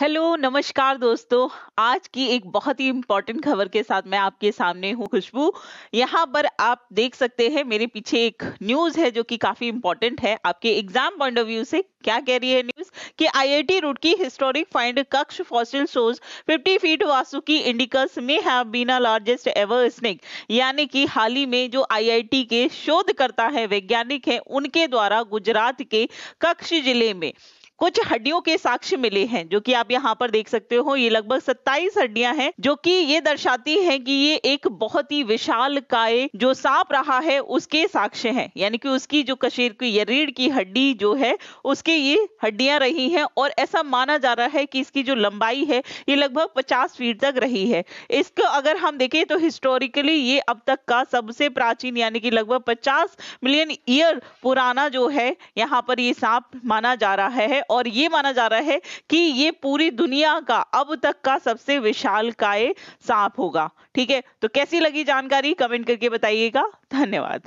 Hello, नमस्कार दोस्तों। आज की एक बहुत ही इम्पोर्टेंट खबर के साथ मैं आपके सामने हूँ खुशबू। यहाँ पर आप देख सकते हैं मेरे पीछे एक न्यूज़ है जो कि काफ़ी इम्पोर्टेंट है आपके एग्जाम पॉइंट ऑफ व्यू से। क्या कह रही है न्यूज़ कि आईआईटी की हिस्टोरिक फाइंड कक्ष fossil shows 50 feet Vasuki indicus may have been a largest ever snake यानी कि हाल ही में जो आईआईटी के शोधकर्ता है वैज्ञानिक है उनके द्वारा गुजरात के कक्ष जिले में कुछ हड्डियों के साक्ष्य मिले हैं जो कि आप यहाँ पर देख सकते हो ये लगभग 27 हड्डियां हैं जो कि ये दर्शाती हैं कि ये एक बहुत ही विशाल काय जो सांप रहा है उसके साक्ष्य हैं यानी कि उसकी जो कशेर की या रीढ़ की हड्डी जो है उसके ये हड्डियां रही हैं और ऐसा माना जा रहा है कि इसकी जो लंबाई है ये लगभग पचास फीट तक रही है इसको अगर हम देखें तो हिस्टोरिकली ये अब तक का सबसे प्राचीन यानी कि लगभग पचास मिलियन ईयर पुराना जो है यहाँ पर ये सांप माना जा रहा है और ये माना जा रहा है कि ये पूरी दुनिया का अब तक का सबसे विशाल काय सांप होगा ठीक है तो कैसी लगी जानकारी कमेंट करके बताइएगा धन्यवाद